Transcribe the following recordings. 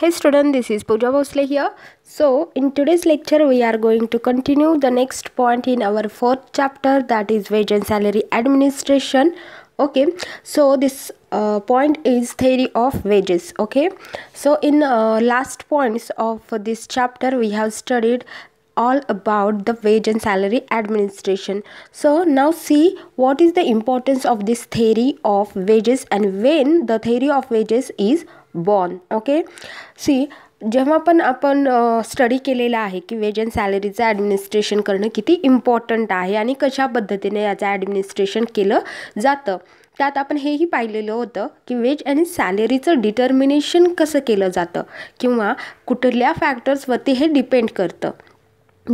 Hey student, this is Pooja Bhosle here. So, in today's lecture, we are going to continue the next point in our fourth chapter that is Wage and Salary Administration. Okay, so this uh, point is theory of wages. Okay, so in uh, last points of this chapter, we have studied all about the wage and salary administration so now see what is the importance of this theory of wages and when the theory of wages is born okay see जेव्हा पण आपण study केलेला आहे की veg and सॅलरीचं administration करणं किती important आहे आणि कशा पद्धतीने याचं ॲडमिनिस्ट्रेशन केलं जातं त्यात आपण हेही पाहिलेलं होतं की वेज आणि सॅलरीचं डिटर्मिनेशन कसं केलं जातं किंवा कुठल्या फॅक्टर्सवरती हे डिपेंड करतं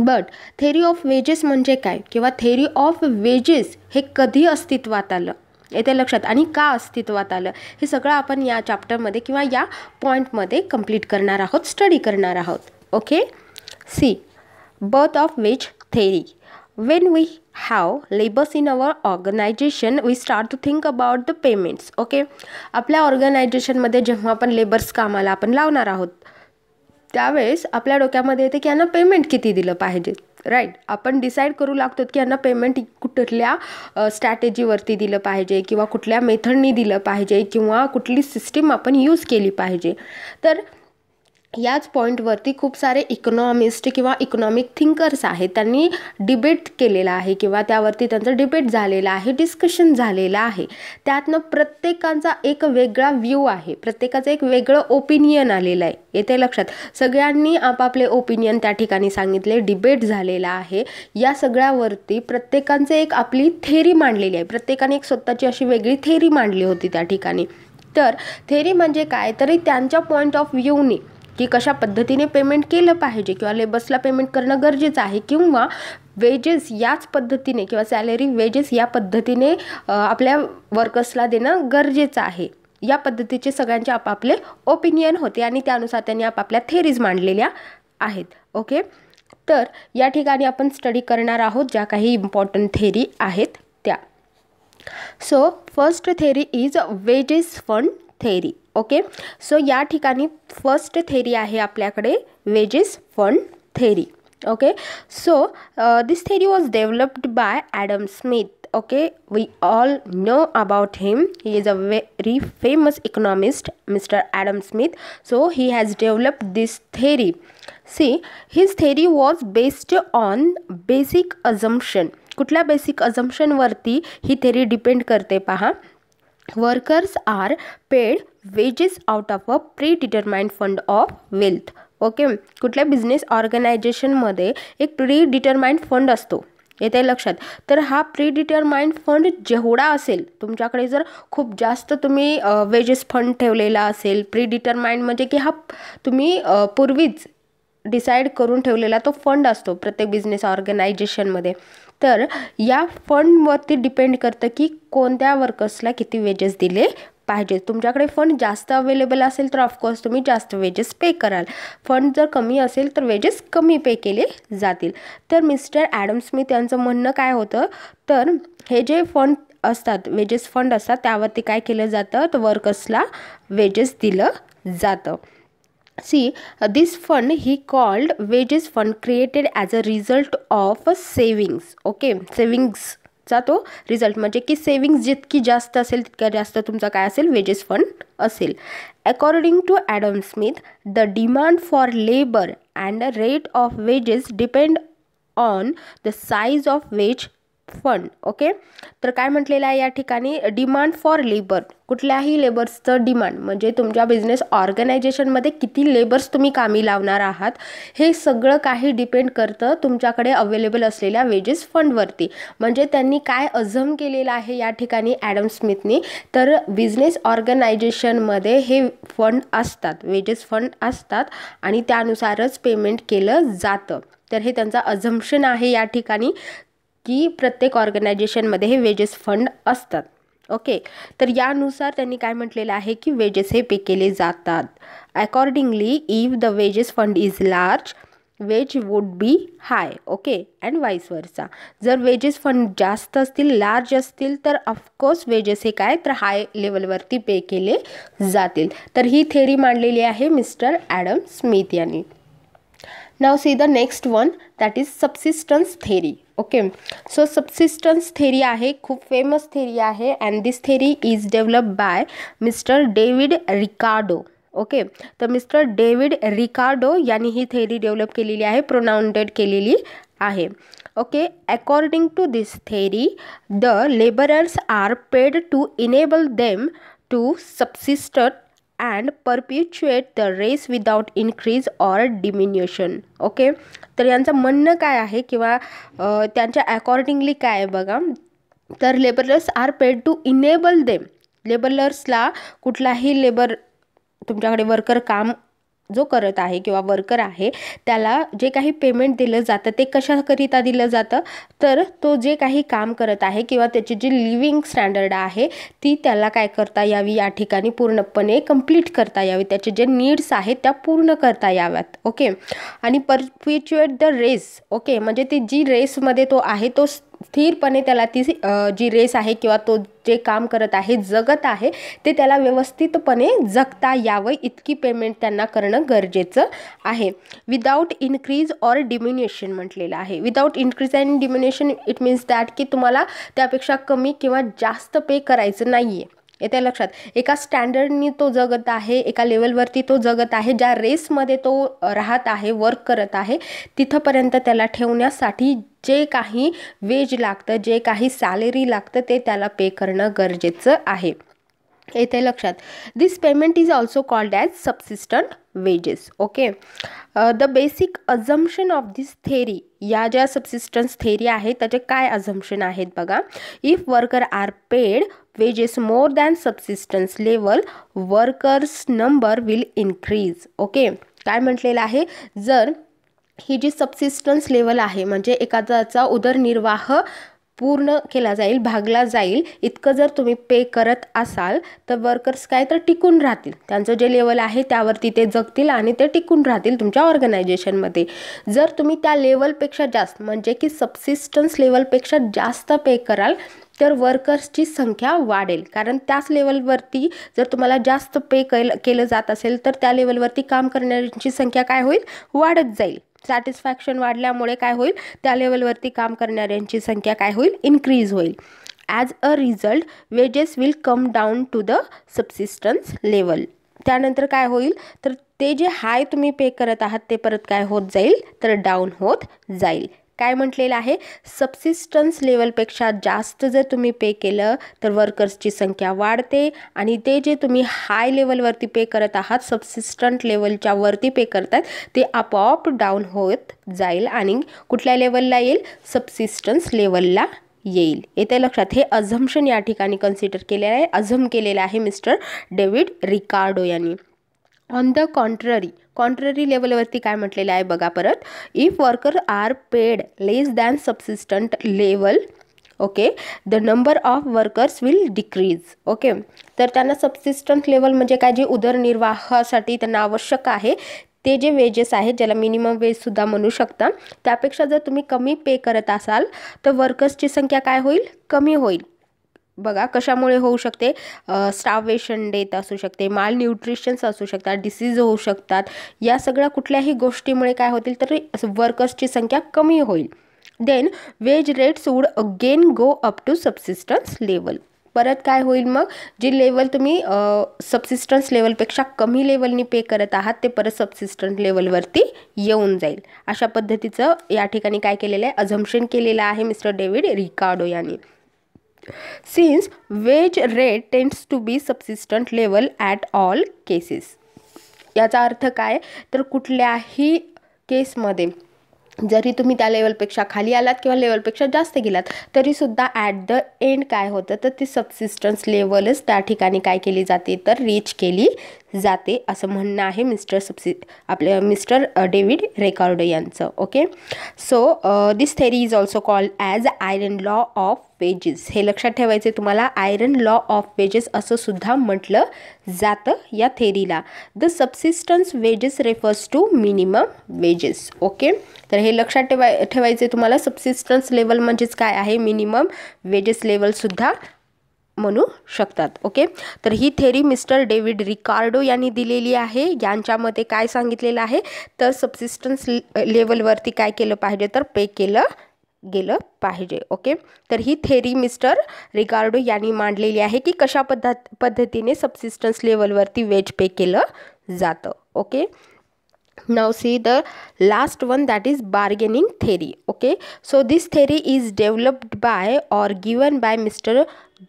बट थेरी ऑफ वेजेस म्हणजे काय किंवा थेरी ऑफ वेजेस हे कधी अस्तित्वात आलं येते लक्षात आणि का अस्तित्वात आलं हे सगळं आपण या चॅप्टरमध्ये किंवा या पॉईंटमध्ये कंप्लीट करणार आहोत स्टडी करणार आहोत okay see birth of wage theory when we have labours in our organisation we start to think about the payments okay आपल्या ऑर्गनायझेशनमध्ये जेव्हा आपण लेबर्स कामाला आपण लावणार आहोत त्यावेळेस आपल्या डोक्यामध्ये येते की यांना पेमेंट किती दिलं पाहिजे राईट आपण डिसाईड करू लागतो की यांना पेमेंट कुठल्या स्ट्रॅटेजीवरती दिलं पाहिजे किंवा कुठल्या मेथडनी दिलं पाहिजे किंवा कुठली सिस्टीम आपण यूज केली पाहिजे तर याच पॉईंटवरती खूप सारे इकॉनॉमिस्ट किंवा इकॉनॉमिक थिंकर्स आहेत त्यांनी डिबेट केलेला आहे किंवा त्यावरती त्यांचं डिबेट झालेलं आहे डिस्कशन झालेलं आहे त्यातनं प्रत्येकांचा एक वेगळा व्ह्यू आहे प्रत्येकाचं एक वेगळं ओपिनियन आलेलं आहे येते लक्षात सगळ्यांनी आपापले ओपिनियन त्या ठिकाणी सांगितले डिबेट झालेला आहे या सगळ्यावरती प्रत्येकांचे एक आपली थेरी मांडलेली आहे प्रत्येकाने एक स्वतःची अशी वेगळी थेरी मांडली होती त्या ठिकाणी तर थेरी म्हणजे काय तरी त्यांच्या पॉईंट ऑफ व्ह्यूने की कशा पद्धतीने पेमेंट केलं पाहिजे किंवा लेबर्सला पेमेंट करणं गरजेचं आहे किंवा वेजेस याच पद्धतीने किंवा सॅलरी वेजेस या पद्धतीने आपल्या वर्कर्सला देणं गरजेचं आहे या पद्धतीचे सगळ्यांचे आपापले ओपिनियन होते आणि त्यानुसार त्यांनी आपापल्या थेरीज मांडलेल्या आहेत ओके तर या ठिकाणी आपण स्टडी करणार आहोत ज्या काही इम्पॉर्टंट थेरी आहेत त्या so first theory is wages fund theory okay so या ठिकाणी फर्स्ट थेरी आहे आपल्याकडे wages fund theory okay so this theory was developed by Adam Smith okay we all know about him he is a very famous economist mister Adam Smith so he has developed this theory see his theory was based on basic assumption कुठल्या basic अजम्प्शनवरती ही theory depend करते पहा workers R paid wages out of a predetermined fund of wealth okay कुठल्या business ऑर्गनायझेशनमध्ये एक pre predetermined fund असतो येते लक्षात तर हा प्री डिटरमाइंड फंड जेवढा असेल तुमच्याकडे जर खूप जास्त तुम्ही वेजेस फंड ठेवलेला असेल प्री डिटरमाइंड म्हणजे की हा तुम्ही पूर्वीच डिसाईड करून ठेवलेला तो फंड असतो प्रत्येक बिझनेस ऑर्गनायझेशनमध्ये तर या फंडवरती डिपेंड करतं की कोणत्या वर्कर्सला किती वेजेस दिले पाहिजे तुमच्याकडे फंड जास्त अवेलेबल असेल तर ऑफकोर्स तुम्ही जास्त वेजेस पे कराल फंड जर कमी असेल तर वेजेस कमी पे केले जातील तर मिस्टर ॲडम स्मिथ यांचं म्हणणं काय होतं तर हे जे फंड असतात वेजेस फंड असतात त्यावरती काय केलं जातं तर वर्कर्सला वेजेस दिलं जातं See, uh, this fund he called wages fund created as a result of savings. Okay, savings. So, result is savings just a asel, jasta tumcha kaya asel, wages fund A asel. According to Adam Smith, the demand for labor and the rate of wages depend on the size of wage fund okay तर काय म्हटलेलं आहे या ठिकाणी demand for labour कुठल्याही लेबर्सचं demand म्हणजे तुमच्या business ऑर्गनायझेशनमध्ये किती लेबर्स तुम्ही कामी लावणार आहात हे सगळं काही डिपेंड करतं तुमच्याकडे अवेलेबल असलेल्या वेजेस फंडवरती म्हणजे त्यांनी काय अझम केलेलं आहे या ठिकाणी ॲडम स्मिथनी तर बिझनेस ऑर्गनायझेशनमध्ये हे फंड असतात वेजेस फंड असतात आणि त्यानुसारच पेमेंट केलं जातं तर हे त्यांचा अझम्शन आहे या ठिकाणी की प्रत्येक ऑर्गनायझेशनमध्ये हे वेजेस फंड असतात ओके तर यानुसार त्यांनी काय म्हटलेलं आहे की वेजेस हे पे केले जातात accordingly if the wages fund is large wage would be high okay and वाईसवरचा जर वेजेस फंड जास्त असतील लार्ज असतील तर ऑफकोर्स वेजेस हे काय तर हाय लेवलवरती पे केले जातील तर ही थेरी मांडलेली आहे मिस्टर ॲडम स्मिथ यांनी नाव see the next one that is subsistence theory okay so subsistence theory आहे खूप फेमस थेरी आहे and this theory is develop by mister David Ricardo okay तर मिस्टर डेव्हिड रिकार्डो यांनी ही थेरी डेव्हलप केलेली आहे प्रोनाउंटेड केलेली आहे okay according to this theory the labourers are paid to enable them to subsisted and perpetuate the race without increase or diminution okay तर यांचं म्हणणं काय आहे किंवा त्यांच्या अकॉर्डिंगली काय आहे बघा तर labourers are paid to enable them लेबरर्सला कुठलाही लेबर तुमच्याकडे वर्कर काम जो करत आहे किंवा वर्कर आहे त्याला जे काही पेमेंट दिलं जातं ते कशाकरिता दिलं जातं तर तो जे काही काम करत आहे किंवा त्याची जी लिव्हिंग स्टँडर्ड आहे ती त्याला काय करता यावी या ठिकाणी पूर्णपणे कंप्लीट करता यावी त्याचे जे नीड्स आहेत त्या पूर्ण करता याव्यात ओके आणि परपिच्युएट द रेस ओके म्हणजे ती जी रेसमध्ये तो आहे तो स्थिरपणे त्याला ती जी रेस आहे किंवा तो जे काम करत आहे जगत आहे ते त्याला व्यवस्थितपणे जगता यावं इतकी पेमेंट त्यांना करणं गरजेचं आहे विदाऊट इनक्रीज ऑर डिमिनेशन म्हटलेलं आहे without increase and diminution it means that की तुम्हाला त्यापेक्षा कमी किंवा जास्त पे करायचं नाही आहे येत्या लक्षात एका स्टँडर्डनी तो जगत आहे एका लेवलवरती तो जगत आहे ज्या रेसमध्ये तो राहत आहे वर्क करत आहे तिथंपर्यंत त्याला ठेवण्यासाठी जे काही वेज लागतं जे काही सॅलरी लागतं ते त्याला पे करणं गरजेचं आहे येते लक्षात this payment is also called as subsistent wages okay the basic assumption of this theory या ज्या सबसिस्टन्स थेरी आहे त्याचे काय अजम्शन आहेत बघा if worker are paid wages more than subsistence level workers number will increase okay काय म्हटलेलं आहे जर ही जी सबसिस्टन्स लेवल आहे म्हणजे एखाद्याचा उदरनिर्वाह पूर्ण केला जाईल भागला जाईल इतकं जर तुम्ही पे करत असाल तर वर्कर्स काय तर टिकून राहतील त्यांचं जे लेवल आहे त्यावरती ते जगतील आणि ते टिकून राहतील तुमच्या ऑर्गनायझेशनमध्ये जर तुम्ही त्या लेवलपेक्षा जास्त म्हणजे की सबसिस्टन्स लेवलपेक्षा जास्त पे कराल तर वर्कर्सची संख्या वाढेल कारण त्याच लेवलवरती जर तुम्हाला जास्त पे केल केलं जात असेल तर त्या लेवलवरती काम करणाऱ्यांची संख्या काय होईल वाढत जाईल सॅटिस्फॅक्शन वाढल्यामुळे काय होईल त्या लेवलवरती काम करणाऱ्यांची संख्या काय होईल इन्क्रीज होईल as a result wages will come down to the subsistence level त्यानंतर काय होईल तर ते जे हाय तुम्ही पे करत आहात ते परत काय होत जाईल तर डाऊन होत जाईल काय म्हटलेलं आहे सबसिस्टन्स लेवलपेक्षा जास्त जर तुम्ही पे केलं तर वर्कर्सची संख्या वाढते आणि ते जे तुम्ही हाय लेवलवरती पे करत आहात सबसिस्टंट लेवलच्या वरती पे करतात ते आपोआप डाऊन होत जाईल आणि कुठल्या लेवलला येईल सबसिस्टन्स लेवलला येईल येत्या लक्षात हे अझम्शन या ठिकाणी कन्सिडर केलेलं आहे अझम केलेलं आहे मिस्टर डेव्हिड रिकार्डो यांनी ऑन द कॉन्ट्ररी कॉन्ट्ररी लेवलवरती काय म्हटलेलं आहे बघा परत if worker are paid less than subsistent level okay the number of workers will decrease okay तर त्यांना सबसिस्टंट लेवल म्हणजे काय जे उदरनिर्वाहासाठी त्यांना आवश्यक आहे ते जे वेजेस आहेत ज्याला मिनिमम वेजसुद्धा म्हणू शकता त्यापेक्षा जर तुम्ही कमी पे करत असाल तर वर्कर्सची संख्या काय होईल कमी होईल बघा कशामुळे होऊ शकते स्टावेशन डेथ असू शकते माल न्यूट्रिशन्स असू शकतात डिसीज होऊ शकतात या सगळ्या कुठल्याही गोष्टीमुळे काय होतील तर वर्कर्सची संख्या कमी होईल then wage rates would again go up to subsistence level परत काय होईल मग जी लेवल तुम्ही सबसिस्टन्स लेवलपेक्षा कमी लेवलनी पे करत आहात ते परत सबसिस्टन्स लेवलवरती येऊन जाईल अशा पद्धतीचं या ठिकाणी काय केलेलं आहे अझम्शन केलेलं आहे मिस्टर डेव्हिड रिकार्डो यांनी since wage rate tends to be subsistent level at all cases याचा अर्थ काय तर कुठल्याही केसमध्ये जरी तुम्ही त्या लेवलपेक्षा खाली आलात किंवा लेवलपेक्षा जास्त गेलात तरीसुद्धा ॲट द एंड काय होतं तर ती सबसिस्टन्स लेवलच त्या ठिकाणी काय केली जाते तर रीच केली जाते असं म्हणणं आहे मिस्टर सबसि आपल्या मिस्टर डेव्हिड रेकॉर्ड यांचं okay so this theory is also called as iron law of wages हे लक्षात ठेवायचे तुम्हाला आयरन लॉ ऑफ वेजेस असं सुद्धा म्हटलं जातं या थेरीला the subsistence wages refers to minimum wages okay तर हे लक्षात ठेवाय ठेवायचे तुम्हाला सबसिस्टन्स लेवल म्हणजेच काय आहे मिनिमम वेजेस लेवलसुद्धा म्हणू शकतात ओके तर ही थेरी मिस्टर डेव्हिड रिकार्डो यांनी दिलेली आहे यांच्यामध्ये काय सांगितलेलं आहे तर सबसिस्टन्स लेवलवरती काय केलं पाहिजे तर पे केलं गेलं पाहिजे ओके तर ही थेरी मिस्टर रिकार्डो यांनी मांडलेली आहे की कशा पद्धत पद्धतीने सबसिस्टन्स लेवलवरती वेज पे केलं जातं okay now see the last one that is bargaining theory okay so this theory is developed by or given by mister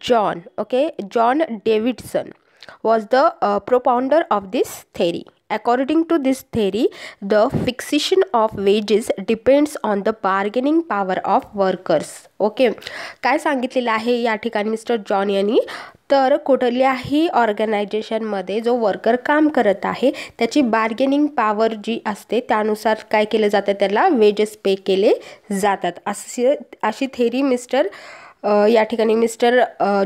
John okay John Davidson was the propounder of this theory According to this theory, the fixation of wages depends on the bargaining power of workers. Okay काय सांगितलेलं आहे या ठिकाणी mister John यांनी तर कुठल्याही ऑर्गनायझेशनमध्ये जो वर्कर काम करत आहे त्याची बार्गेनिंग पॉवर जी असते त्यानुसार काय केलं जातं त्याला वेजेस पे केले जातात असे अशी थेरी मिस्टर या ठिकाणी मिस्टर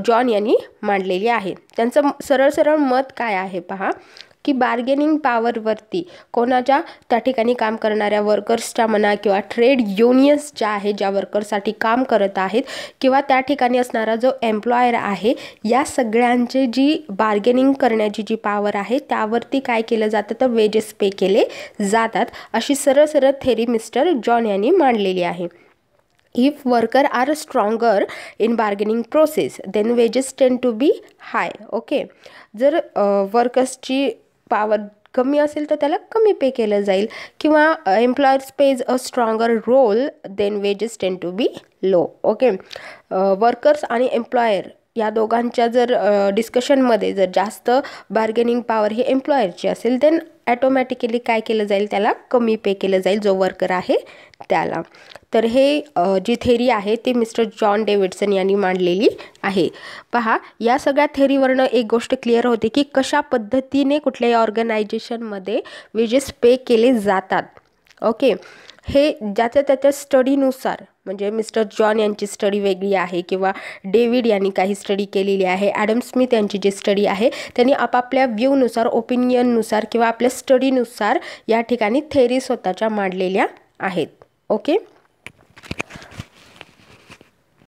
जॉन यांनी मांडलेली आहे त्यांचं सरळ सरळ मत काय आहे पहा की बार्गेनिंग पॉवरवरती कोणाच्या त्या ठिकाणी काम करणाऱ्या वर्कर्सच्या म्हणा किंवा ट्रेड युनियन्स ज्या आहे ज्या वर्कर्ससाठी काम करत आहेत किंवा त्या ठिकाणी असणारा जो एम्प्लॉयर आहे या सगळ्यांचे जी बार्गेनिंग करण्याची जी पावर आहे त्यावरती काय केलं जातं तर वेजेस पे केले जातात अशी सरळ सरळ थेरी मिस्टर जॉन यांनी मांडलेली आहे if worker are stronger in bargaining process then wages tend to be high okay जर वर्कर्सची पावर कमी असेल तर त्याला कमी पे केलं जाईल किंवा employers pays a stronger role then wages tend to be low okay workers आणि एम्प्लॉयर या दोघांच्या जर डिस्कशनमध्ये जर जास्त बार्गेनिंग पॉवर हे एम्प्लॉयरची असेल देन ॲटोमॅटिकली काय केलं जाईल त्याला कमी पे केलं जाईल जो वर्कर आहे त्याला तर हे जी थेरी आहे ती मिस्टर जॉन डेव्हिडसन यांनी मांडलेली आहे पहा या सगळ्या थेरीवरनं एक गोष्ट क्लिअर होते की कशा पद्धतीने कुठल्याही ऑर्गनायझेशनमध्ये वेजेस पे केले जातात ओके हे ज्याच्या त्याच्या स्टडीनुसार म्हणजे मिस्टर जॉन यांची स्टडी वेगळी आहे किंवा डेव्हिड यांनी काही स्टडी केलेली आहे ॲडम स्मिथ यांची जी स्टडी आहे त्यांनी आपापल्या व्ह्यूनुसार ओपिनियननुसार किंवा आपल्या स्टडीनुसार या ठिकाणी थेरी स्वतःच्या मांडलेल्या आहेत ओके